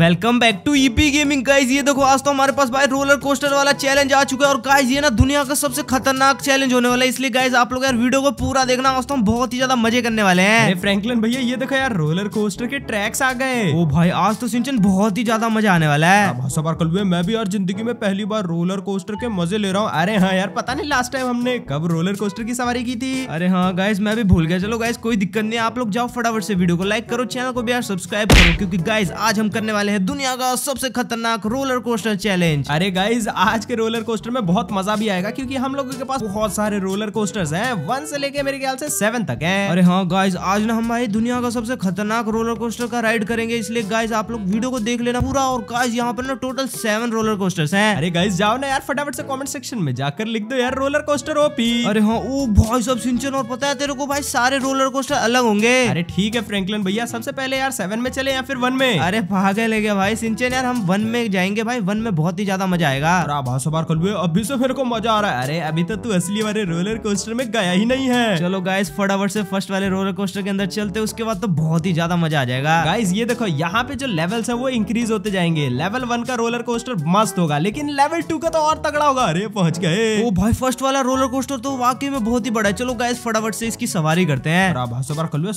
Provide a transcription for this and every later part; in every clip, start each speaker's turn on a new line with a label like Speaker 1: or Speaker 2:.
Speaker 1: Welcome back to EP gaming guys ये देखो आज तो हमारे पास भाई रोलर कोस्टर वाला चैलेंज आ चुका है और गाइज ये ना दुनिया का सबसे खतरनाक चैलेंज होने वाला है इसलिए गाइज आप लोग यार वीडियो को पूरा देखना आज तो हम बहुत ही ज्यादा मजे करने वाले हैं फ्रैंकलिन भैया ये देखो यार रोलर कोस्टर के ट्रैक्स आ गए ओ भाई आज तो सिंचन बहुत ही ज्यादा मजा आने वाला है सब कल हुए मैं भी यार जिंदगी में पहली बार रोलर कोस्टर के मजे ले रहा हूँ अरे हाँ यार पता नहीं लास्ट टाइम हमने कब रोलर कोस्टर की सवारी की थी अरे हाँ गाइज मैं भी भूल गया चलो गाइज कोई दिक्कत नहीं आप लोग जाओ फटाफट से वीडियो को लाइक करो चैनल को भी यार सब्सक्राइब करो क्योंकि गाइज आज हम करने वाले वाले हैं दुनिया का सबसे खतरनाक रोलर कोस्टर चैलेंज अरे गाइज आज के रोलर कोस्टर में बहुत मजा भी आएगा क्योंकि हम लोगों के पास बहुत सारे रोलर कोस्टर्स हैं वन से लेके मेरे ख्याल से सेवन तक है अरे हाँ गाइज आज ना हम भाई दुनिया का सबसे खतरनाक रोलर कोस्टर का राइड करेंगे इसलिए गाइज आप लोग वीडियो को देख लेना पूरा और गाइज यहाँ पर ना टोटल सेवन रोलर कोस्टर्स है अरे गाइज जाओ ना यार फटाफट से कॉमेंट सेक्शन में जाकर लिख दो यार रोलर कोस्टर ओपी अरे हाँ वो भाई सब सिंचन और पता है तेरे को भाई सारे रोलर कोस्टर अलग होंगे अरे ठीक है फ्रेंकलिन भैया सबसे पहले यार सेवन में चले या फिर वन में अरे पागल चले गए भाई सिंचन यार हम वन में जाएंगे भाई वन में बहुत ही ज्यादा मजा आएगा बार खुल अभी से मेरे को मजा आ रहा है अरे अभी तो तू असली वाले रोलर कोस्टर में गया ही नहीं है चलो गाइस फटाफट से फर्स्ट वाले रोलर कोस्टर के अंदर चलते उसके बाद तो बहुत ही ज्यादा मजा आ जाएगा गाइस ये देखो यहाँ पे जो लेवल्स है वो इंक्रीज होते जाएंगे लेवल वन का रोलर कोस्टर मस्त होगा लेकिन लेवल टू का तो और तगड़ा होगा अरे पहुंच गए वो भाई फर्स्ट वाला रोलर कोस्टर तो वाकई में बहुत ही बड़ा है चलो गाइस फटाफट से इसकी सवारी करते हैं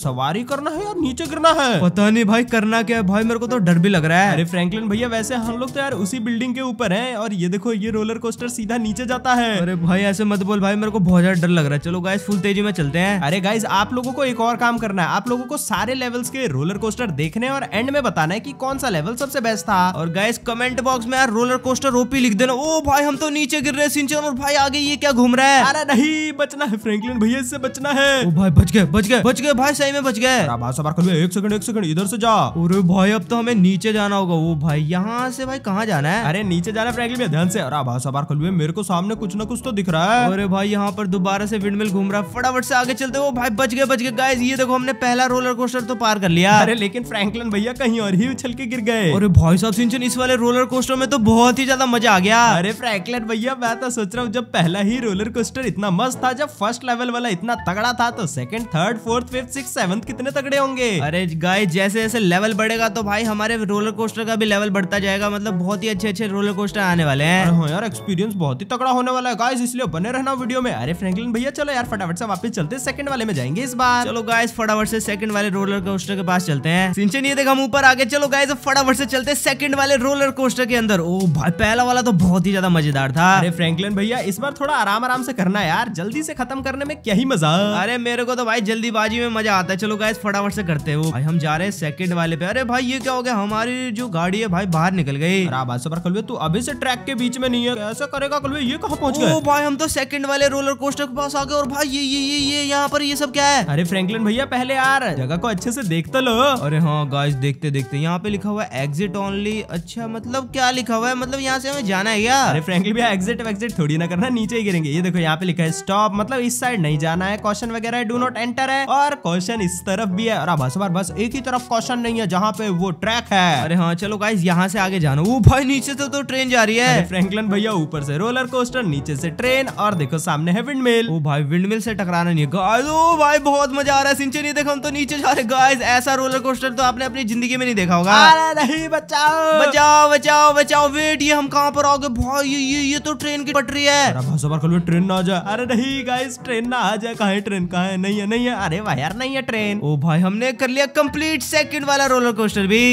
Speaker 1: सवारी करना है या नीचे गिरना है पता नहीं भाई करना क्या है भाई मेरे को तो डर भी लग रहा है अरे फ्रैंकलिन भैया वैसे हम लोग तो यार उसी बिल्डिंग के ऊपर है और ये देखो ये रोलर कोस्टर सीधा नीचे जाता है अरे भाई ऐसे मत बोल भाई मेरे को बहुत ज्यादा डर लग रहा है चलो गाइस फुल तेजी में चलते हैं अरे गाइस आप लोगों को एक और काम करना है आप लोगों को सारे लेवल्स के रोलर कोस्टर देखने और एंड में बताना है की कौन सा लेवल सबसे बेस्ट था और गाइस कमेंट बॉक्स में यार रोलर कोस्टर ओपी लिख देना ओ भाई हम तो नीचे गिर रहे सिंचन और भाई आगे ये क्या घूम रहा है अरे नहीं बचना है फ्रेंकलिन भैया इससे बचना है ओ भाई बच गए बच गए बच गए भाई सही में बच गए एक सेकंड एक सेकंड इधर से जा अरे भाई अब तो हमें नीचे जाना होगा वो भाई यहाँ से भाई कहाँ जाना है अरे नीचे जाना फ्रैंकलिन भैया ध्यान से अरे खुल मेरे को सामने कुछ ना कुछ तो दिख रहा है अरे भाई यहाँ पर दोबारा से विंडमिल घूम रहा है फटाफट से आगे चलते वो भाई बच गए बच गए गाइस ये देखो हमने पहला रोलर कोस्टर तो पार कर लिया अरे लेकिन फ्रैंकलिन भैया कहीं और ही उछल के गिर गए अरे भाई साहब सिंचन इस वाले रोलर कोस्टर में तो बहुत ही ज्यादा मजा आ गया अरे फ्रैंकलिन भैया मैं तो सोच रहा हूँ जब पहला ही रोलर कोस्टर इतना मस्त था जब फर्स्ट लेवल वाला इतना तगड़ा था तो second third fourth fifth six seventh कितने तगड़े होंगे अरे गाय जैसे जैसे लेवल बढ़ेगा तो भाई हमारे रोलर रोलर कोस्टर का भी लेवल बढ़ता जाएगा मतलब बहुत ही अच्छे अच्छे रोलर कोस्टर आने वाले हैं हाँ, हाँ यार एक्सपीरियंस बहुत ही तगड़ा होने वाला है गाइस इसलिए बने रहना वीडियो में अरे फ्रैंकलिन भैया चलो यार फटाफट से वापस चलते सेकंड वाले में जाएंगे इस बार चलो गाइस फटाफट से सेकंड वाले रोलर कोस्टर के पास चलते हैं सिंचन ये देख हम ऊपर आगे चलो गाइस फटाफट से चलते सेकंड वाले रोलर कोस्टर के अंदर ओ भाई पहला वाला तो बहुत ही ज्यादा मजेदार था अरे फ्रैंकलिन भैया इस बार थोड़ा आराम आराम से करना यार जल्दी से खत्म करने में क्या ही मजा अरे मेरे को तो भाई जल्दीबाजी में मजा आता है चलो गाइस फटाफट से करते हो भाई हम जा रहे हैं सेकंड वाले पे अरे भाई ये क्या हो गया हमारी जो गाड़ी है भाई बाहर निकल गई कलवे तू अभी से ट्रैक के बीच में नहीं है ऐसा करेगा कलवे ये कहाँ पहुंच गए भाई हम तो सेकंड वाले रोलर कोस्टर के पास आ गए और भाई ये ये ये ये यहाँ पर ये सब क्या है अरे फ्रैंकलिन भैया पहले यार जगह को अच्छे से देखते तो लो अरे हाँ गाइस देखते देखते यहाँ पे लिखा हुआ है एग्जिट ओनली अच्छा मतलब क्या लिखा हुआ है मतलब यहाँ से हमें जाना है क्या अरे फ्रेंकलिन भैया एग्जिट एग्जिट थोड़ी ना करना नीचे ही गिरेंगे ये देखो यहाँ पे लिखा है स्टॉप मतलब इस साइड नहीं जाना है क्वेश्चन वगैरह डू नॉट एंटर है और क्वेश्चन इस तरफ भी है और बस बस एक ही तरफ क्वेश्चन नहीं है जहाँ पे वो ट्रैक है अरे हाँ चलो गाइज यहाँ से आगे जानो वो भाई नीचे से तो ट्रेन जा रही है फ्रेंकलन भैया ऊपर से रोलर कोस्टर नीचे से ट्रेन और देखो सामने है विंड मिल वो भाई विंड मिल से टकराना नहीं है भाई बहुत मजा आ रहा है सिंचे नहीं देखो हम तो नीचे जा रहे गाइज ऐसा रोलर कोस्टर तो आपने अपनी जिंदगी में नहीं देखा होगा अरे नहीं बचाओ बचाओ बचाओ बचाओ वेट ये हम कहाँ पर आओगे भाई ये ये, तो ट्रेन की पटरी है अरे ट्रेन ना आ जाए अरे नहीं गाइस ट्रेन ना आ जाए कहा है ट्रेन कहा है नहीं है नहीं है अरे भाई यार नहीं है ट्रेन ओ भाई हमने कर लिया कंप्लीट सेकंड वाला रोलर कोस्टर भी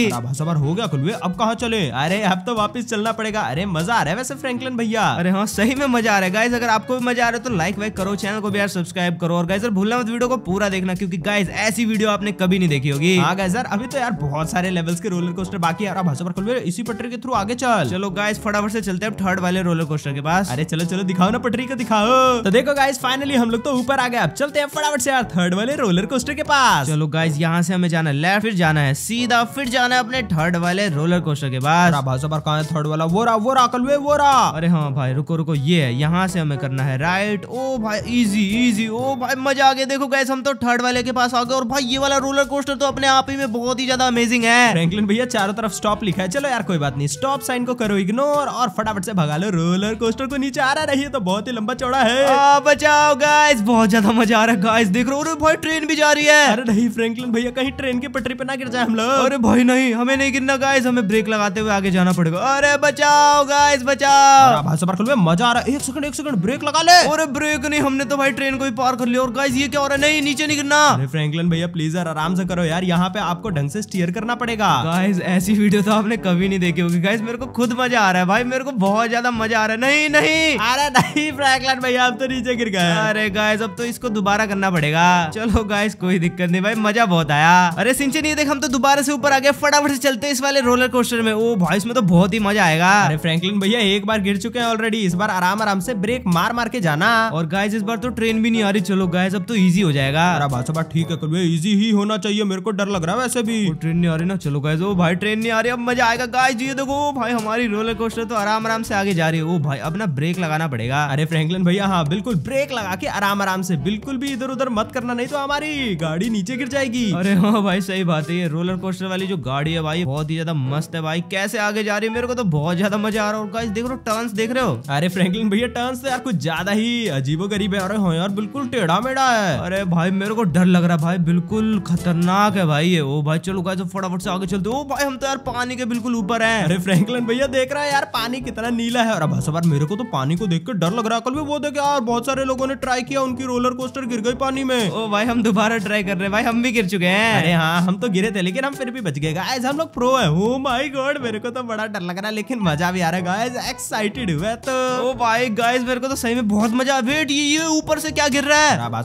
Speaker 1: हो गया खुलवे अब कहा चले अरे अब तो वापस चलना पड़ेगा अरे मजा आ रहा है वैसे फ्रेंकलिन भैया अरे हाँ सही में मजा आ रहा है गाइज अगर आपको भी मजा आ रहा है तो लाइक वाइक करो चैनल को भी यार सब्सक्राइब करो और गाइजर भूलना मत वीडियो को पूरा देखना क्योंकि गाइज ऐसी वीडियो आपने कभी नहीं देखी होगी हाँ गाइजर अभी तो यार बहुत सारे लेवल्स के रोलर कोस्टर बाकी यार भाषा पर खुलवे इसी पटरी के थ्रू आगे चल चलो गाइज फटाफट से चलते हैं थर्ड वाले रोलर कोस्टर के पास अरे चलो चलो दिखाओ ना पटरी को दिखाओ तो देखो गाइज फाइनली हम लोग तो ऊपर आ गए अब चलते हैं फटाफट से यार थर्ड वाले रोलर कोस्टर के पास चलो गाइज यहाँ से हमें जाना लेफ्ट फिर जाना है सीधा फिर जाना है अपने थर्ड थर्ड वाले रोलर कोस्टर के बाद भाई साहब कहा है थर्ड वाला वो रहा वो रहा कल वो रहा अरे हाँ भाई रुको रुको ये है यहाँ से हमें करना है राइट ओ भाई इजी इजी ओ भाई मजा आ गया देखो गैस हम तो थर्ड वाले के पास आ गए और भाई ये वाला रोलर कोस्टर तो अपने आप ही में बहुत ही ज्यादा अमेजिंग है फ्रेंकलिन भैया चारों तरफ स्टॉप लिखा है चलो यार कोई बात नहीं स्टॉप साइन को करो इग्नोर और फटाफट से भगा लो रोलर कोस्टर को नीचे आ रहा रही तो बहुत ही लंबा चौड़ा है बचाओ गाइस बहुत ज्यादा मजा आ रहा है गाइस देख रहे हो भाई ट्रेन भी जा रही है अरे नहीं फ्रेंकलिन भैया कहीं ट्रेन की पटरी पे ना गिर जाए हम लोग अरे भाई नहीं हमें नहीं लेकिन ना गाइस हमें ब्रेक लगाते हुए आगे जाना पड़ेगा अरे बचाओ गाइस बचाओ भाई सब खुल मजा आ रहा है एक सेकंड एक सेकंड ब्रेक लगा ले अरे ब्रेक नहीं हमने तो भाई ट्रेन को भी पार कर लिया और गाइस ये क्या हो रहा है नहीं नीचे नहीं गिरना फ्रैंकलिन भैया प्लीज यार आराम से करो यार यहाँ पे आपको ढंग से स्टीयर करना पड़ेगा गाइस ऐसी वीडियो तो आपने कभी नहीं देखी होगी गाइस मेरे को खुद मजा आ रहा है भाई मेरे को बहुत ज्यादा मजा आ रहा है नहीं नहीं अरे नहीं फ्रैंकलिन भैया आप तो नीचे गिर गए अरे गाइस अब तो इसको दोबारा करना पड़ेगा चलो गाइस कोई दिक्कत नहीं भाई मजा बहुत आया अरे सिंचे नहीं देख हम तो दोबारा से ऊपर आ गए फटाफट से चलते तो इस वाले रोलर कोस्टर में ओ भाई इसमें तो बहुत ही मजा आएगा अरे फ्रैंकलिन भैया एक बार गिर चुके हैं ऑलरेडी इस बार आराम आराम से ब्रेक मार मार के जाना और गाइज इस बार तो ट्रेन भी नहीं आ रही चलो गाय अब तो इजी हो जाएगा अरे ठीक है इजी ही होना चाहिए मेरे को डर लग रहा है वैसे भी ट्रेन नहीं आ रही ना चलो गाइज ओ भाई ट्रेन नहीं आ रही अब मजा आएगा गाइज ये देखो भाई हमारी रोलर कोस्टर तो आराम आराम से आगे जा रही है ओ भाई अब ना ब्रेक लगाना पड़ेगा अरे फ्रैंकलिन भैया हाँ बिल्कुल ब्रेक लगा के आराम आराम से बिल्कुल भी इधर उधर मत करना नहीं तो हमारी गाड़ी नीचे गिर जाएगी अरे हाँ भाई सही बात है ये रोलर कोस्टर वाली जो गाड़ी है भाई बहुत ही ज्यादा मस्त है भाई कैसे आगे जा रही है मेरे को तो बहुत ज्यादा मजा आ रहा है और गाइस देख रहे हो टर्न्स देख रहे हो अरे फ्रैंकलिन भैया टर्न्स तो यार कुछ ज्यादा ही अजीबो गरीब है अरे हाँ यार बिल्कुल टेढ़ा मेढ़ा है अरे भाई मेरे को डर लग रहा है भाई बिल्कुल खतरनाक है भाई ये ओ भाई चलो गाइस फटाफट से आगे चलते हो भाई हम तो यार पानी के बिल्कुल ऊपर है अरे फ्रैंकलिन भैया देख रहा है यार पानी कितना नीला है और बस बार मेरे को तो पानी को देख के डर लग रहा है कल भी वो देखे यार बहुत सारे लोगों ने ट्राई किया उनकी रोलर कोस्टर गिर गई पानी में ओ भाई हम दोबारा ट्राई कर रहे हैं भाई हम भी गिर चुके हैं अरे हाँ हम तो गिरे थे लेकिन हम फिर भी बच गए गाइस हम लोग प्रो है ओ माय गॉड मेरे को तो बड़ा डर लग रहा है लेकिन मजा भी आ रहा है गाइस एक्साइटेड हुआ तो ओ भाई गाइस मेरे को तो सही में बहुत मजा वेट ये ये ऊपर से क्या गिर रहा है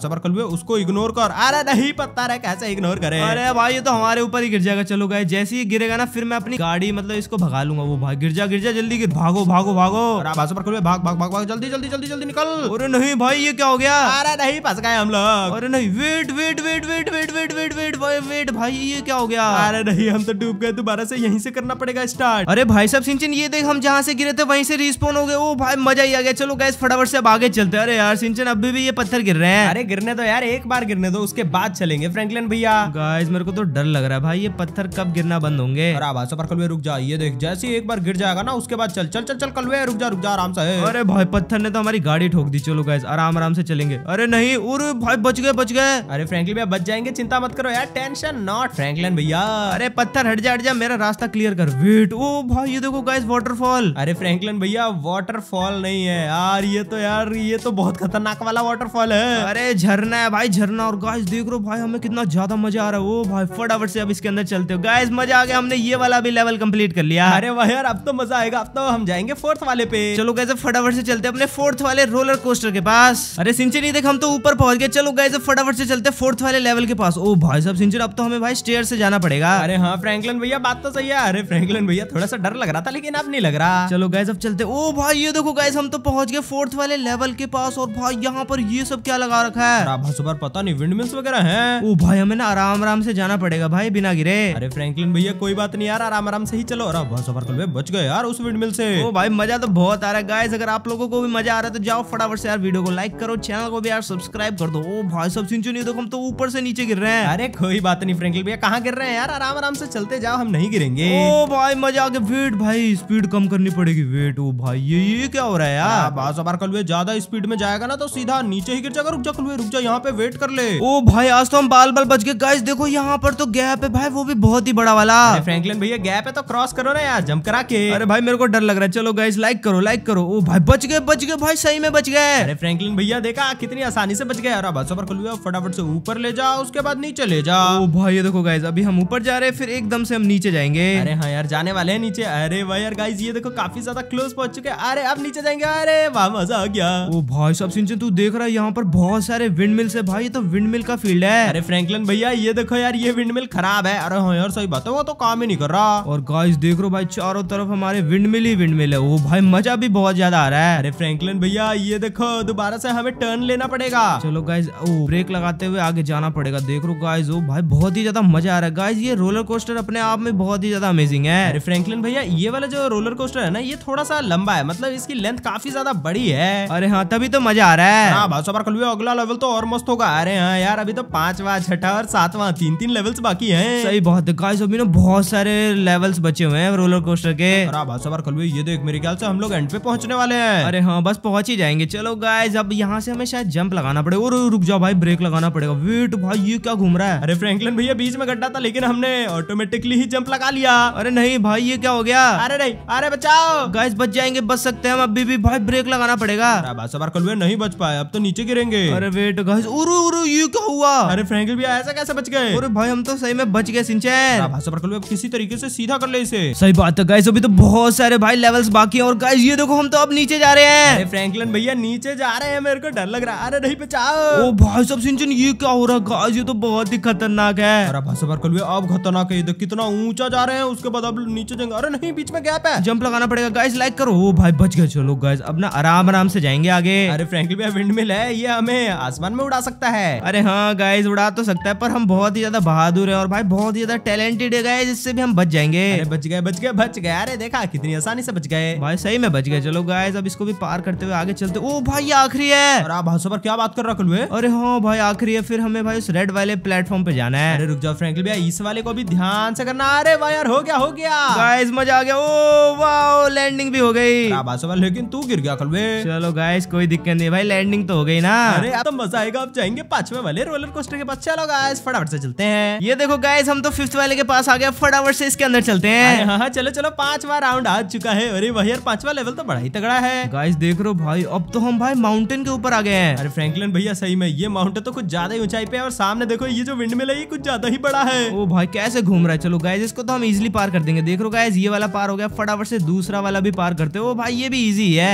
Speaker 1: उसको इग्नोर कर अरे नहीं पता रहा कैसे इग्नोर करे अरे भाई ये तो हमारे ऊपर ही गिर जाएगा चलो गाय जैसे ही गिरेगा ना फिर मैं अपनी गाड़ी मतलब इसको भगा लूंगा वो भाग गिर जा गिर जा जल्दी गिर भागो भागो भागो भाषा पर कलवे भाग भाग भाग भाग जल्दी जल्दी जल्दी जल्दी निकल अरे नहीं भाई ये क्या हो गया अरे नहीं फंस गए हम लोग अरे नहीं wait wait wait wait wait wait wait wait wait wait भाई ये क्या हो गया अरे नहीं हम तो डूब गए तो दोबारा से यहीं से करना पड़ेगा स्टार्ट अरे भाई साहब सिंचन ये देख हम जहाँ से गिरे थे वहीं से रिस्पोन हो गए वो भाई मजा ही आ गया चलो गैस फटाफट से अब आगे चलते अरे यार सिंचन अभी भी ये पत्थर गिर रहे हैं अरे गिरने तो यार एक बार गिरने दो उसके बाद चलेंगे फ्रेंकलिन भैया गाइस मेरे को तो डर लग रहा है भाई ये पत्थर कब गिरना बंद होंगे कलवे रुक जा ये देख जैसे एक बार गिर जाएगा ना उसके बाद चल चल चल चल कलवे रुक जा रुक जा आराम से अरे भाई पत्थर ने तो हमारी गाड़ी ठोक दी चलो गैस आराम आराम से चलेंगे अरे नहीं और भाई बच गए बच गए अरे फ्रेंकलिन भैया बच जाएंगे चिंता मत करो यार टेंशन नॉट फ्रेंकलिन भैया अरे पत्थर हट जा हट जा मेरा रास्ता क्लियर कर वेट ओ भाई ये देखो गाइस वाटरफॉल अरे फ्रैंकलिन भैया वाटरफॉल नहीं है यार ये तो यार ये तो बहुत खतरनाक वाला वाटरफॉल है अरे झरना है भाई झरना और गाइस देख रो भाई हमें कितना ज्यादा मजा आ रहा है ओ भाई फटाफट से अब इसके अंदर चलते हो गाइस मजा आ गया हमने ये वाला भी लेवल कम्प्लीट कर लिया अरे भाई यार अब तो मजा आएगा अब तो हम जाएंगे फोर्थ वाले पे चलो गाइस फटाफट से चलते अपने फोर्थ वाले रोलर कोस्टर के पास अरे सिंचन नहीं देख हम तो ऊपर पहुंच गए चलो गाइस फटाफट से चलते फोर्थ वाले लेवल के पास ओ भाई साहब सिंचन अब तो हमें भाई स्टेयर से जाना पड़ेगा अरे हाँ फ्रैंकलन भैया बात तो सही है अरे फ्रैंकलिन भैया थोड़ा सा डर लग रहा था लेकिन अब नहीं लग रहा चलो गैस अब चलते ओ भाई ये देखो गैस हम तो पहुंच गए फोर्थ वाले लेवल के पास और भाई यहाँ पर ये सब क्या लगा रखा है राभा सुबह पता नहीं विंड मिल्स वगैरह है ओ भाई हमें ना आराम आराम से जाना पड़ेगा भाई बिना गिरे अरे फ्रेंकलिन भैया कोई बात नहीं यार आराम आराम से ही चलो सफर सुबह बच गए यार उस विंड मिल से ओ भाई मजा तो बहुत आ रहा है गाइस अगर आप लोगों को भी मजा आ रहा है तो जाओ फटाफट से यार वीडियो को लाइक करो चैनल को भी यार सब्सक्राइब कर दो ओ भाई सब सिंचू नहीं देखो हम तो ऊपर से नीचे गिर रहे हैं अरे कोई बात नहीं फ्रेंकलिन भैया कहाँ गिर रहे हैं यार आराम आराम से चलते जाओ हम नहीं गिरेंगे ओ भाई मजा आगे वेट भाई स्पीड कम करनी पड़ेगी वेट ओ भाई ये ये क्या हो रहा है यार बास बार कलवे ज्यादा स्पीड में जाएगा ना तो सीधा नीचे ही गिर जाएगा रुक जा कलवे रुक जा यहाँ पे वेट कर ले ओ भाई आज तो हम बाल बाल बच गए गाइस देखो यहाँ पर तो गैप है भाई वो भी बहुत ही बड़ा वाला फ्रैंकलिन भैया गैप है तो क्रॉस करो ना यार जम करा के अरे भाई मेरे को डर लग रहा है चलो गाइस लाइक करो लाइक करो ओ भाई बच गए बच गए भाई सही में बच गए अरे फ्रैंकलिन भैया देखा कितनी आसानी से बच गए अरे बस पर खुल फटाफट से ऊपर ले जाओ उसके बाद नीचे ले जाओ भाई ये देखो गाइस अभी हम ऊपर जा रहे हैं फिर एकदम से हम नीचे नीचे जाएंगे अरे हाँ यार जाने वाले हैं नीचे अरे भाई यार गाइस ये देखो काफी ज्यादा क्लोज पहुंच चुके हैं अरे अब नीचे जाएंगे अरे वाह मजा आ गया ओ भाई सब सिंह तू देख रहा है यहाँ पर बहुत सारे विंड मिल्स है भाई ये तो विंड मिल का फील्ड है अरे फ्रेंकलिन भैया ये देखो यार ये विंड मिल खराब है अरे हाँ यार सही बात है वो तो काम ही नहीं कर रहा और गाइस देख रो भाई चारों तरफ हमारे विंड मिल ही विंड मिल है वो भाई मजा भी बहुत ज्यादा आ रहा है अरे फ्रेंकलिन भैया ये देखो दोबारा से हमें टर्न लेना पड़ेगा चलो गाइज ब्रेक लगाते हुए आगे जाना पड़ेगा देख रो गाइज ओ भाई बहुत ही ज्यादा मजा आ रहा है गाइज ये रोलर कोस्टर अपने आप में पे बहुत ही ज्यादा अमेजिंग है अरे फ्रैंकलिन भैया ये वाला जो रोलर कोस्टर है ना ये थोड़ा सा लंबा है मतलब इसकी लेंथ काफी ज्यादा बड़ी है अरे हाँ तभी तो मजा आ रहा है हाँ बासो पार्क अगला लेवल तो और मस्त होगा अरे हाँ यार अभी तो पांचवा छठा और सातवा तीन तीन लेवल्स बाकी है सही बहुत गाइस अभी ना बहुत सारे लेवल्स बचे हुए हैं रोलर कोस्टर के हाँ, ये देख मेरे ख्याल से हम लोग एंड पे पहुंचने वाले हैं अरे हाँ बस पहुंच ही जाएंगे चलो गाय अब यहाँ से हमें शायद जंप लगाना पड़ेगा और रुक जाओ भाई ब्रेक लगाना पड़ेगा वेट भाई ये क्या घूम रहा है अरे फ्रैंकलिन भैया बीच में गड्ढा था लेकिन हमने ऑटोमेटिकली ही जंप लगा लिया अरे नहीं भाई ये क्या हो गया अरे नहीं अरे बचाओ गैस बच जाएंगे बच सकते हैं हम अभी भी भाई ब्रेक लगाना पड़ेगा कलवे नहीं बच पाए अब तो नीचे गिरेंगे अरे वेट गैस उरु उरु ये क्या हुआ अरे फ्रेंकल भी ऐसा कैसे बच गए अरे भाई हम तो सही में बच गए सिंचन किसी तरीके ऐसी सीधा कर ले इसे सही बात है गैस अभी तो बहुत सारे भाई लेवल्स बाकी और गैस ये देखो हम तो अब नीचे जा रहे हैं फ्रैंकलिन भैया नीचे जा रहे हैं मेरे को डर लग रहा है अरे नहीं बचाओ ओ भाई सब सिंचन ये क्या हो रहा है गाइस ये तो बहुत ही खतरनाक है अरे भाई साहब अब खतरनाक है ये तो कितना ऊंच ऊंचा जा रहे हैं उसके बाद अब नीचे जाएंगे अरे नहीं बीच में गैप है जंप लगाना पड़ेगा गाइस लाइक करो ओ भाई बच गए चलो गाइस अब ना आराम आराम से जाएंगे आगे अरे फ्रेंकली भैया विंड मिल है ये हमें आसमान में उड़ा सकता है अरे हाँ गाइज उड़ा तो सकता है पर हम बहुत ही ज्यादा बहादुर है और भाई बहुत ही ज्यादा टैलेंटेड है गाइज इससे भी हम बच जाएंगे बच गए बच गए बच गए अरे देखा कितनी आसानी से बच गए भाई सही में बच गए चलो गाइज अब इसको भी पार करते हुए आगे चलते ओ भाई आखिरी है और आप भाषा पर क्या बात कर रख है अरे हाँ भाई आखिरी है फिर हमें भाई उस रेड वाले प्लेटफॉर्म पे जाना है अरे रुक जाओ फ्रेंकली भैया इस वाले को भी ध्यान से करना अरे भाई यार हो गया हो गया गाइस मजा आ गया ओ वाओ लैंडिंग भी हो गई लेकिन तू गिर गया कल चलो गाइस कोई दिक्कत नहीं भाई लैंडिंग तो हो गई ना अरे अब तो मजा आएगा अब जाएंगे पांचवे वाले रोलर कोस्टर के पास चलो गाइस फटाफट से चलते हैं ये देखो गाइस हम तो फिफ्थ वाले के पास आ गए फटाफट से इसके अंदर चलते हैं हाँ, हाँ चलो चलो पांचवा राउंड आ चुका है अरे भाई यार पांचवा लेवल तो बड़ा ही तगड़ा है गाइस देख रहे हो भाई अब तो हम भाई माउंटेन के ऊपर आ गए हैं अरे फ्रैंकलिन भैया सही में ये माउंटेन तो कुछ ज्यादा ही ऊंचाई पे है और सामने देखो ये जो विंड है ये कुछ ज्यादा ही बड़ा है ओ भाई कैसे घूम रहा है चलो गाइस इसको तो हम इजिली पार कर देंगे देख रो गाइज ये वाला पार हो गया फटाफट से दूसरा वाला भी पार करते हो भाई ये भी इजी है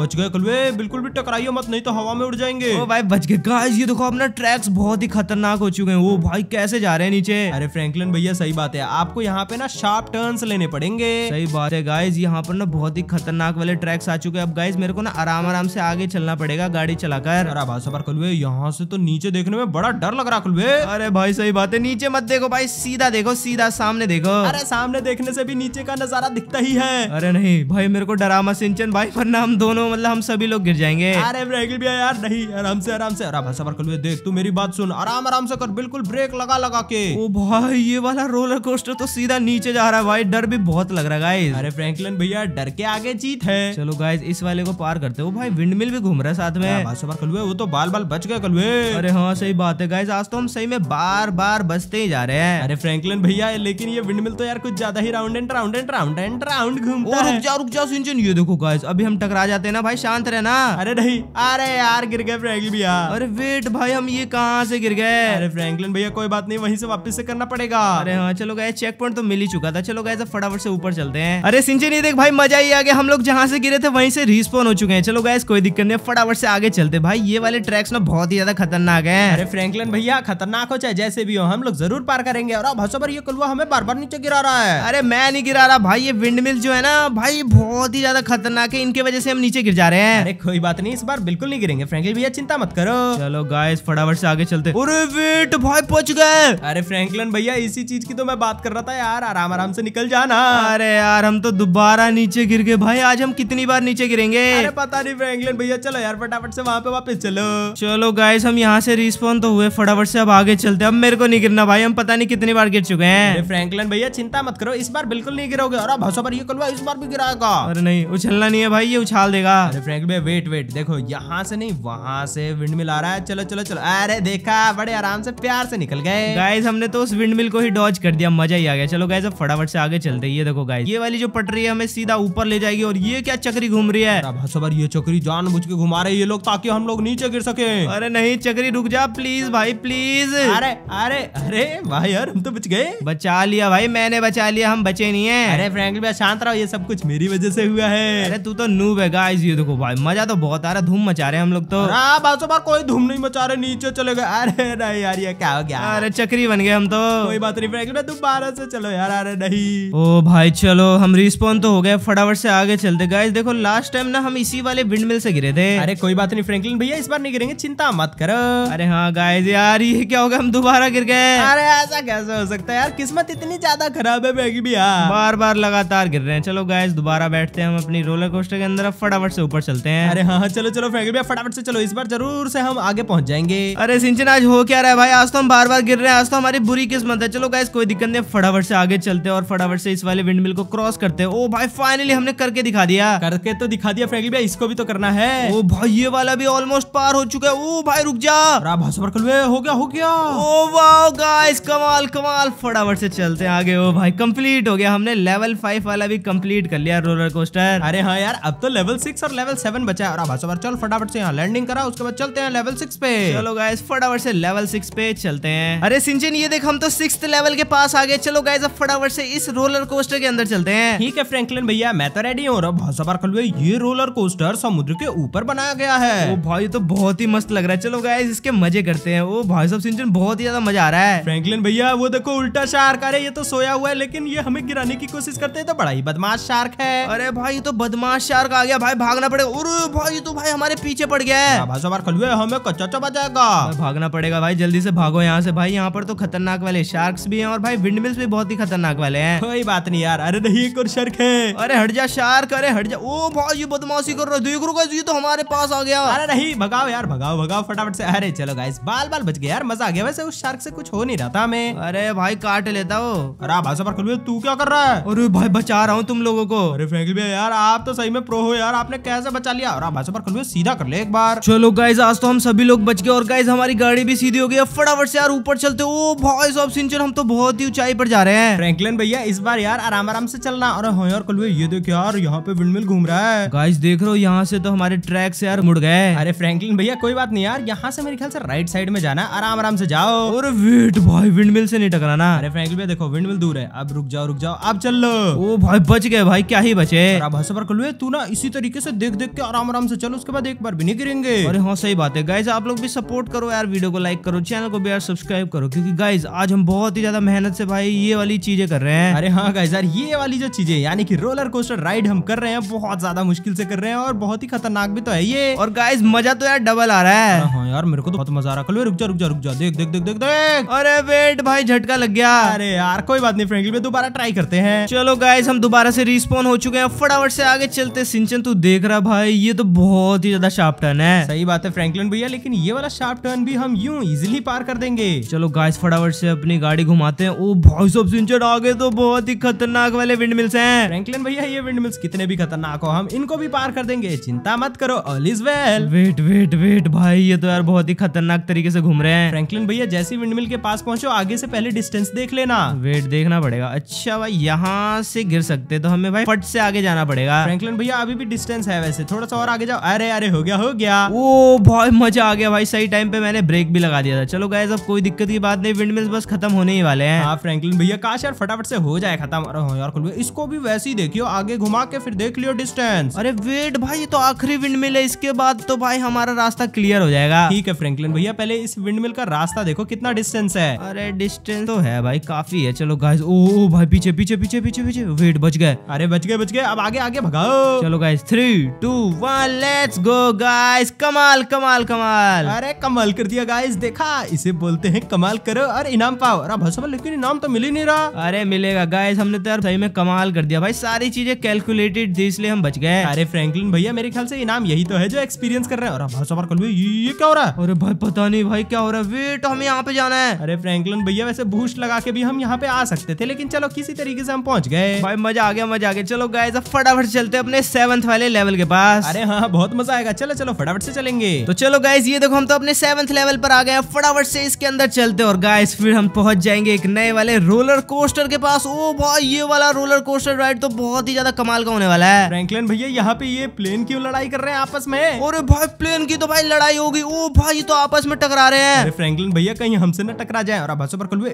Speaker 1: बच गए कुलवे बिल्कुल भी टकराइयो मत नहीं तो हवा में उड़ जाएंगे ओ भाई बच गए गाइस ये देखो अपना ट्रैक्स बहुत ही खतरनाक हो चुके हैं वो भाई कैसे जा रहे हैं नीचे अरे फ्रैंकलिन भैया सही बात है आपको यहाँ पे ना शार्प टर्न लेने पड़ेंगे सही बात है गाइज यहाँ पर ना बहुत ही खतरनाक वाले ट्रैक्स आ चुके हैं अब गाइज मेरे को ना आराम आराम से आगे चलना पड़ेगा गाड़ी चलाकर अरे भाई सबर कुलवे यहाँ से तो नीचे देखने में बड़ा डर लग रहा कुलवे अरे भाई सही बात है नीचे मत देखो भाई सीधा देखो सीधा सामने देखो अरे सामने देखने से भी नीचे का नजारा दिखता ही है अरे नहीं भाई मेरे को डरामा सिंचन भाई वरना हम दोनों मतलब हम सभी लोग गिर जाएंगे अरे ब्रेक भी यार नहीं आराम से आराम से आराम सफर कर देख तू मेरी बात सुन आराम आराम से कर बिल्कुल ब्रेक लगा लगा के ओ भाई ये वाला रोलर कोस्टर तो सीधा नीचे जा रहा है भाई डर भी बहुत लग रहा है अरे फ्रैंकलिन भैया डर के आगे जीत है चलो गाइस इस वाले को पार करते हो भाई विंड भी घूम रहा है साथ में सबर कलुए वो तो बाल बाल बच गए कलुए अरे हाँ सही बात है गाइस आज तो हम सही में बार बार बचते ही जा रहे हैं अरे फ्रैंकलिन भैया है लेकिन ये विंड मिल तो यार कुछ ज्यादा ही round and round and round and round घूमता है रुक जाओ रुक जाओ ये देखो गाइस अभी हम टकरा जाते हैं ना भाई शांत रहना अरे नहीं अरे यार गिर गए फ्रैंकलिन भैया अरे वेट भाई हम ये कहाँ से गिर गए अरे फ्रैंकलिन भैया कोई बात नहीं वहीं से वापस से करना पड़ेगा अरे हाँ चलो गए चेक पॉइंट तो मिल ही चुका था चलो गए फटाफट से ऊपर चलते हैं अरे सिंचन ये देख भाई मजा ही आ गया हम लोग जहाँ से गिरे थे वहीं से रिस्पॉन हो चुके हैं चलो गए कोई दिक्कत नहीं फटाफट से आगे चलते भाई ये वाले ट्रैक्स ना बहुत ही ज्यादा खतरनाक है अरे फ्रैंकलिन भैया खतरनाक हो चाहे जैसे भी हो हम लोग जरूर पार करेंगे और भसो पर हुआ हमें बार बार नीचे गिरा रहा है अरे मैं नहीं गिरा रहा भाई ये विंड मिल जो है ना भाई बहुत ही ज्यादा खतरनाक है इनके वजह से हम नीचे गिर जा रहे हैं अरे कोई बात नहीं इस बार बिल्कुल नहीं गिरेंगे फ्रेंकलिन भैया चिंता मत करो चलो गाय फटाफट से आगे चलते अरे वेट भाई पहुंच गए अरे फ्रेंकलन भैया इसी चीज की तो मैं बात कर रहा था यार आराम आराम से निकल जाना अरे यार हम तो दोबारा नीचे गिर गए भाई आज हम कितनी बार नीचे गिरेंगे अरे पता नहीं फ्रेंकलन भैया चलो यार फटाफट से वहाँ पे वापस चलो चलो गाइस हम यहाँ से रिस्पॉन्ड तो हुए फटाफट से अब आगे चलते अब मेरे को नहीं गिरना भाई हम पता नहीं कितनी बार गिर चुके हैं हैं फ्रैंकलिन भैया चिंता मत करो इस बार बिल्कुल नहीं गिरोगे और अब पर ये कलवा इस बार भी गिराएगा अरे नहीं उछलना नहीं है भाई ये उछाल देगा अरे फ्रैंक भैया वेट वेट देखो यहाँ से नहीं वहाँ से विंड मिल आ रहा है चलो चलो चलो अरे देखा बड़े आराम से प्यार से निकल गए गाइज हमने तो उस विंड मिल को ही डॉज कर दिया मजा ही आ गया चलो गाइज अब फटाफट से आगे चलते ये देखो गाइज ये वाली जो पटरी है हमें सीधा ऊपर ले जाएगी और ये क्या चक्री घूम रही है अब पर ये चक्री जान बुझ के घुमा रहे ये लोग ताकि हम लोग नीचे गिर सके अरे नहीं चक्री रुक जा प्लीज भाई प्लीज अरे अरे अरे भाई यार हम तो बच गए बच बचा लिया भाई मैंने बचा लिया हम बचे नहीं है अरे फ्रेंकली भाई शांत रहो ये सब कुछ मेरी वजह से हुआ है अरे तू तो नूब है गाइस ये देखो भाई मजा तो बहुत आ रहा धूम मचा रहे हम लोग तो हाँ बासो बार कोई धूम नहीं मचा रहे नीचे चले गए अरे नहीं यार ये क्या हो गया अरे चक्री बन गए हम तो कोई बात नहीं फ्रेंकली भाई दोबारा से चलो यार अरे नहीं ओ भाई चलो हम रिस्पॉन्ड तो हो गए फटाफट से आगे चलते गाइस देखो लास्ट टाइम ना हम इसी वाले विंड मिल से गिरे थे अरे कोई बात नहीं फ्रेंकलिन भैया इस बार नहीं गिरेंगे चिंता मत करो अरे हाँ गाइस यार ये क्या होगा हम दोबारा गिर गए अरे ऐसा कैसे हो सकता है यार किस किस्मत इतनी ज्यादा खराब है मैगी भी यार बार बार लगातार गिर रहे हैं चलो गायस दोबारा बैठते हैं हम अपनी रोलर कोस्टर के अंदर फटाफट से ऊपर चलते हैं अरे हाँ चलो चलो फैगी भैया फटाफट से चलो इस बार जरूर से हम आगे पहुंच जाएंगे अरे सिंचन आज हो क्या रहा है भाई आज तो हम बार बार गिर रहे हैं आज तो हमारी बुरी किस्मत है चलो गाय कोई दिक्कत नहीं फटाफट से आगे चलते हैं और फटाफट से इस वाले विंड मिल को क्रॉस करते हैं ओ भाई फाइनली हमने करके दिखा दिया करके तो दिखा दिया फैगी भैया इसको भी तो करना है ओ भाई ये वाला भी ऑलमोस्ट पार हो चुका है ओ भाई रुक जा हो गया हो गया ओ वाह गाइस कमाल कमाल फटाफट से चलते हैं आगे ओ भाई कंप्लीट हो गया हमने लेवल फाइव वाला भी कंप्लीट कर लिया रोलर कोस्टर अरे हाँ यार अब तो लेवल सिक्स और लेवल सेवन बचा है और अब चल फटाफट से यहाँ लैंडिंग करा उसके बाद चलते हैं लेवल सिक्स पे चलो गाइज फटाफट से लेवल सिक्स पे चलते हैं अरे सिंचन ये देख हम तो सिक्स लेवल के पास आ गए चलो गाइज अब फटाफट से इस रोलर कोस्टर के अंदर चलते हैं ठीक है फ्रेंकलिन भैया मैं तो रेडी हूँ बहुत सवार खुल ये रोलर कोस्टर समुद्र के ऊपर बनाया गया है ओ भाई तो बहुत ही मस्त लग रहा है चलो गायस इसके मजे करते हैं ओ भाई साहब सिंचन बहुत ही ज्यादा मजा आ रहा है फ्रेंकलिन भैया वो देखो उल्टा शाह शार्क अरे ये तो सोया हुआ है लेकिन ये हमें गिराने की कोशिश करते है तो बड़ा ही बदमाश शार्क है अरे भाई तो बदमाश शार्क आ गया भाई भागना पड़ेगा अरे भाई तो भाई हमारे पीछे पड़ गया है हमें कच्चा चबा जाएगा भागना पड़ेगा भाई जल्दी से भागो यहाँ से भाई यहाँ पर तो खतरनाक वाले शार्क भी है और भाई विंड भी बहुत ही खतरनाक वाले है कोई बात नहीं यार अरे नहीं एक और शार्क है अरे हट जा शार्क अरे हट जा ओ भाई ये बदमाशी कर रहा देख रो ये तो हमारे पास आ गया अरे नहीं भगाओ यार भगाओ भगाओ फटाफट से अरे चलो गाइस बाल बाल बच गया यार मजा आ गया वैसे उस शार्क से कुछ हो नहीं रहा था हमें अरे भाई काट ले लेता हूँ अरे आप भाषा पर खुल तू क्या कर रहा है अरे भाई बचा रहा हूँ तुम लोगों को अरे फ्रेंकली भैया यार आप तो सही में प्रो हो यार आपने कैसे बचा लिया और आप भाषा पर खुल सीधा कर ले एक बार चलो गाइज आज तो हम सभी लोग बच गए और गाइज हमारी गाड़ी भी सीधी हो गई फटाफट से यार ऊपर चलते ओ भाई सब सिंचर हम तो बहुत ही ऊंचाई पर जा रहे हैं फ्रेंकलिन भैया इस बार यार आराम आराम से चलना और हाँ यार कलवे ये देखो यार यहाँ पे विंडमिल घूम रहा है गाइस देख रहे हो यहाँ से तो हमारे ट्रैक से यार मुड़ गए अरे फ्रैंकलिन भैया कोई बात नहीं यार यहाँ से मेरे ख्याल से राइट साइड में जाना आराम आराम से जाओ और वेट भाई विंडमिल से नहीं टकराना अरे फ्रैंक साइड में देखो विंड दूर है अब रुक जाओ रुक जाओ अब चल लो ओ भाई बच गए भाई क्या ही बचे अब हंसबर कर तू ना इसी तरीके से देख देख के आराम आराम से चलो उसके बाद एक बार भी नहीं गिरेंगे अरे हाँ सही बात है गाइज आप लोग भी सपोर्ट करो यार वीडियो को लाइक करो चैनल को भी यार सब्सक्राइब करो क्योंकि गाइज आज हम बहुत ही ज्यादा मेहनत से भाई ये वाली चीजें कर रहे हैं अरे हाँ गाइज यार ये वाली जो चीजें यानी कि रोलर कोस्टर राइड हम कर रहे हैं बहुत ज्यादा मुश्किल से कर रहे हैं और बहुत ही खतरनाक भी तो है ये और गाइज मजा तो यार डबल आ रहा है हाँ, हाँ यार मेरे को तो बहुत मजा आ रहा है रुक जा रुक जा रुक जा देख देख देख देख देख अरे वेट भाई झटका लग गया अरे यार कोई बात नहीं फ्रेंकली में दोबारा ट्राई करते हैं चलो गाइज हम दोबारा से रिस्पॉन्ड हो चुके हैं फटाफट से आगे चलते सिंचन तू देख रहा भाई ये तो बहुत ही ज्यादा शार्प टर्न है सही बात है फ्रेंकलिन भैया लेकिन ये वाला शार्प टर्न भी हम यू इजिली पार कर देंगे चलो गाइस फटाफट से अपनी गाड़ी घुमाते हैं ओ भाई सब सिंचन आगे तो बहुत ही खतरनाक वाले विंड मिल्स है फ्रेंकलिन भैया ये विंड मिल्स कितने भी खतरनाक हो हम इनको भी पार कर देंगे चिंता मत करो all is well wait wait wait भाई ये तो यार बहुत ही खतरनाक तरीके से घूम रहे हैं फ्रेंकलिन भैया जैसे विंड मिल के पास पहुंचो आगे से पहले डिस्टेंस देख ले लेना वेट देखना पड़ेगा अच्छा भाई यहाँ से गिर सकते तो हमें भाई फट से आगे जाना पड़ेगा फ्रैंकलिन भैया अभी भी डिस्टेंस है वैसे थोड़ा सा और आगे जाओ अरे अरे हो गया हो गया वो बहुत मजा आ गया भाई सही टाइम पे मैंने ब्रेक भी लगा दिया था चलो गैस अब कोई दिक्कत की बात नहीं विंड मिल्स बस खत्म होने ही वाले हैं फ्रेंकलिन हाँ, भैया काश यार फटाफट से हो जाए खत्म हाँ यार इसको भी वैसे ही देखियो आगे घुमा के फिर देख लियो डिस्टेंस अरे वेट भाई तो आखिरी विंड मिल है इसके बाद तो भाई हमारा रास्ता क्लियर हो जाएगा ठीक है फ्रेंकलिन भैया पहले इस विंड मिल का रास्ता देखो कितना डिस्टेंस है अरे डिस्टेंस तो है भाई काफी है चलो गाइस ओ, भाई पीछे पीछे पीछे पीछे पीछे वेट बच गए अरे बच गए बच गए अब आगे आगे भगाओ चलो guys three two one let's go guys कमाल कमाल कमाल अरे कमाल कर दिया गाइस देखा इसे बोलते हैं कमाल करो और इनाम पाओ अरे भाई लेकिन इनाम तो मिल ही नहीं रहा अरे मिलेगा गाइस हमने तो यार सही में कमाल कर दिया भाई सारी चीजें कैलकुलेटेड थी इसलिए हम बच गए अरे फ्रैंकलिन भैया मेरे ख्याल से इनाम यही तो है जो एक्सपीरियंस कर रहे हैं और भाई कल ये क्या हो रहा है अरे भाई पता नहीं भाई क्या हो रहा है वेट हमें यहाँ पे जाना है अरे फ्रैंकलिन भैया वैसे बूस्ट लगा के भी हम यहाँ पे आ सकते थे लेकिन चलो किसी तरीके से हम पहुंच गए भाई मजा आ गया मजा आ गया चलो गाय फटाफट चलते अपने सेवंथ वाले लेवल के पास अरे हाँ बहुत मजा आएगा चलो चलो फटाफट से चलेंगे तो चलो गाइज ये देखो हम तो अपने सेवंथ लेवल पर आ गए फटाफट से इसके अंदर चलते और गाइज फिर हम पहुंच जाएंगे एक नए वाले रोलर कोस्टर के पास ओ भाई ये वाला रोलर कोस्टर राइड तो बहुत ही ज्यादा कमाल का होने वाला है फ्रैंकलिन भैया यहाँ पे ये प्लेन क्यों लड़ाई कर रहे हैं आपस में और भाई प्लेन की तो भाई लड़ाई होगी ओ भाई तो आपस में टकरा रहे हैं फ्रेंकलिन भैया कहीं हमसे ना टकरा जाए और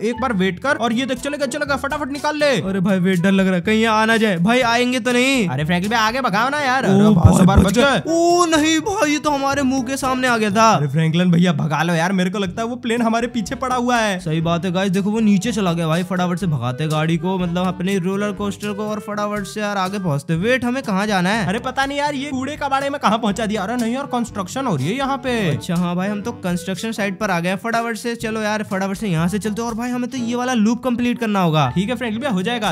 Speaker 1: एक बार वेट कर यार और ये देख चलेगा चलेगा फटाफट निकाल ले अरे भाई वेट डर लग रहा है कहीं आना जाए भाई आएंगे तो नहीं अरे फ्रैंकलिन भाई आगे भगाओ ना यार ओ नहीं भाई ये तो हमारे मुंह के सामने आ गया था अरे फ्रैंकलिन भैया भगा लो यार मेरे को लगता है वो प्लेन हमारे पीछे पड़ा हुआ है सही बात है गाइस देखो वो नीचे चला गया भाई फटाफट से भगाते गाड़ी को मतलब अपने रोलर कोस्टर को और फटाफट से यार आगे पहुंचते वेट हमें कहाँ जाना है अरे पता नहीं यार ये कूड़े का बारे में कहाँ पहुंचा दिया अरे नहीं और कंस्ट्रक्शन हो रही है यहाँ पे अच्छा हाँ भाई हम तो कंस्ट्रक्शन साइड पर आ गए फटाफट से चलो यार फटाफट से यहाँ से चलते और भाई हमें तो ये वाला लूप कंप्लीट करना होगा ठीक है फ्रेंड हो जाएगा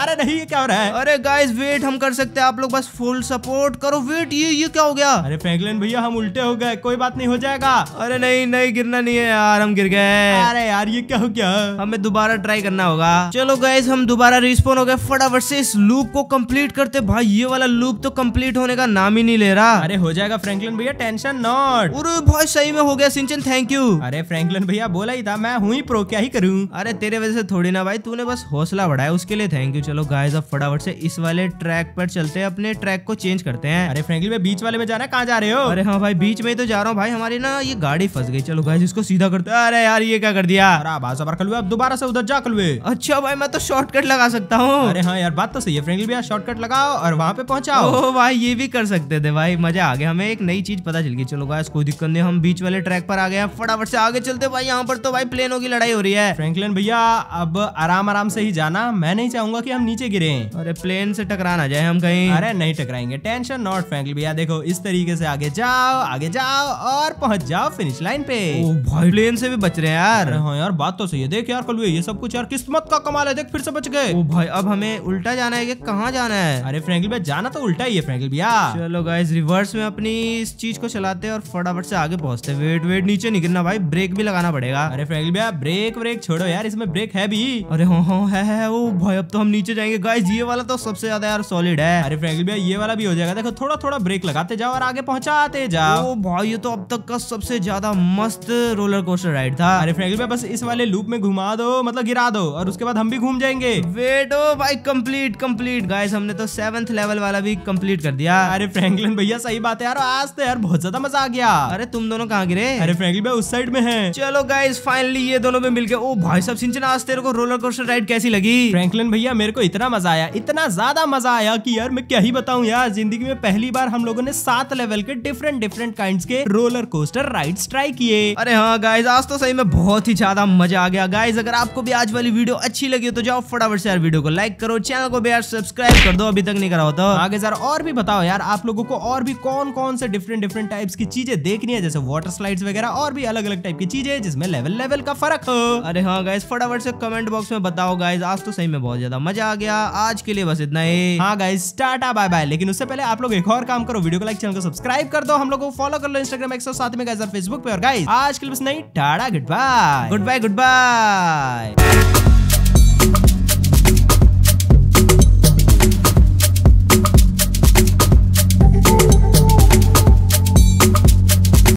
Speaker 1: अरे नहीं क्या हो रहा है अरे गाइज वेट हम कर सकते हैं आप लोग बस फुल सपोर्ट करो वेट ये ये क्या हो गया अरे फ्रेंकलिन भैया हम उल्टे हो गए कोई बात नहीं हो जाएगा अरे नहीं नहीं गिरना नहीं है यार हम गिर गए अरे यार ये क्या हो गया हमें दोबारा ट्राई करना होगा चलो गाइज हम दोबारा रिस्पॉन हो गए फटाफट से इस लूप को कम्प्लीट करते भाई ये वाला लूप तो कम्प्लीट होने का नाम ही नहीं ले रहा अरे हो जाएगा फ्रेंकलिन भैया टेंशन नॉट अरे भाई सही में हो गया सिंचन थैंक यू अरे फ्रेंकलिन भैया बोला ही था मैं हूँ ही प्रो क्या ही करूँ अरे तेरे वजह से थोड़ी ना भाई तूने बस हौसला बढ़ाया उसके लिए थैंक यू चलो गाइस अब फटाफट से इस वाले ट्रैक पर चलते हैं अपने ट्रैक को चेंज करते हैं अरे फ्रेंकली मैं बीच वाले में जाना कहाँ जा रहे हो अरे हाँ भाई बीच में तो जा रहा हूँ भाई हमारी ना ये गाड़ी फंस गई चलो गाइस इसको सीधा करते हैं अरे यार ये क्या कर दिया अब दोबारा से उधर जा कलवे अच्छा भाई मैं तो शॉर्टकट लगा सकता हूँ अरे हाँ यार बात तो सही है फ्रेंकली भैया शॉर्टकट लगाओ और वहाँ पे पहुंचाओ भाई ये भी कर सकते थे भाई मजा आ गया हमें एक नई चीज पता चल गई चलो गाइस कोई दिक्कत नहीं हम बीच वाले ट्रैक पर आ गए फटाफट से आगे चलते भाई यहाँ पर तो भाई प्लेनों की लड़ाई हो रही है ब्रुकलिन भैया अब आराम आराम से ही जाना मैं नहीं चाहूंगा कि हम नीचे गिरे अरे प्लेन से टकरा ना जाए हम कहीं अरे नहीं टकराएंगे टेंशन नॉट फ्रैंकलिन भैया देखो इस तरीके से आगे जाओ आगे जाओ और पहुंच जाओ फिनिश लाइन पे ओ भाई प्लेन से भी बच रहे हैं यार हाँ यार बात तो सही है देख यार कल ये सब कुछ यार किस्मत का कमाल है देख फिर से बच गए ओ भाई अब हमें उल्टा जाना है कहाँ जाना है अरे फ्रैंकलिन भैया जाना तो उल्टा ही है फ्रैंकलिन भैया चलो गाइज रिवर्स में अपनी इस चीज को चलाते हैं और फटाफट से आगे पहुंचते वेट वेट नीचे नहीं गिरना भाई ब्रेक भी लगाना पड़ेगा अरे फ्रैंकलिन भैया ब्रेक ब्रेक छोड़ छोड़ो यार इसमें ब्रेक है भी अरे हो हाँ, हो हाँ, है, है वो भाई अब तो हम नीचे जाएंगे गाइज ये वाला तो सबसे ज्यादा यार सॉलिड है अरे फ्रेंकल भैया ये वाला भी हो जाएगा देखो थोड़ा थोड़ा ब्रेक लगाते जाओ और आगे पहुंचाते जाओ ओ भाई ये तो अब तक का सबसे ज्यादा मस्त रोलर कोस्टर राइड था अरे फ्रेंकल भैया बस इस वाले लूप में घुमा दो मतलब गिरा दो और उसके बाद हम भी घूम जाएंगे वेट ओ भाई कम्प्लीट कम्प्लीट गाइस हमने तो सेवंथ लेवल वाला भी कम्प्लीट कर दिया अरे फ्रैंकलिन भैया सही बात है यार आज तो यार बहुत ज्यादा मजा आ गया अरे तुम दोनों कहाँ गिरे अरे फ्रेंकल भैया उस साइड में है चलो गाइस फाइनली ये दोनों में मिल गए ओ भाई साहब सिंचन आज तेरे को रोलर कोस्टर राइड कैसी लगी फ्रैंकलिन भैया मेरे को इतना मजा आया इतना ज्यादा मजा आया कि यार मैं क्या ही बताऊं यार जिंदगी में पहली बार हम लोगों ने सात लेवल के डिफरेंट डिफरेंट काइंड के रोलर कोस्टर राइड्स ट्राई किए अरे हाँ गाइज आज तो सही में बहुत ही ज्यादा मजा आ गया गाइज अगर आपको भी आज वाली वीडियो अच्छी लगी तो जाओ फटाफट से यार वीडियो को लाइक करो चैनल को भी यार सब्सक्राइब कर दो अभी तक नहीं करा हो तो आगे यार और भी बताओ यार आप लोगों को और भी कौन कौन से डिफरेंट डिफरेंट टाइप्स की चीजें देखनी है जैसे वाटर स्लाइड्स वगैरह और भी अलग अलग टाइप की चीजें जिसमें लेवल लेवल का फर्क हो अरे हाँ हाँ गाइज फटाफट से कमेंट बॉक्स में बताओ गाइज आज तो सही में बहुत ज्यादा मजा आ गया आज के लिए बस इतना ही हाँ गाइज टाटा बाय बाय लेकिन उससे पहले आप लोग एक और काम करो वीडियो को लाइक चैनल को सब्सक्राइब कर दो हम लोग को फॉलो कर लो इंस्टाग्राम एक सौ साथ में गाइज फेसबुक पे और गाइज आज के लिए बस नहीं tata goodbye goodbye goodbye Thank you.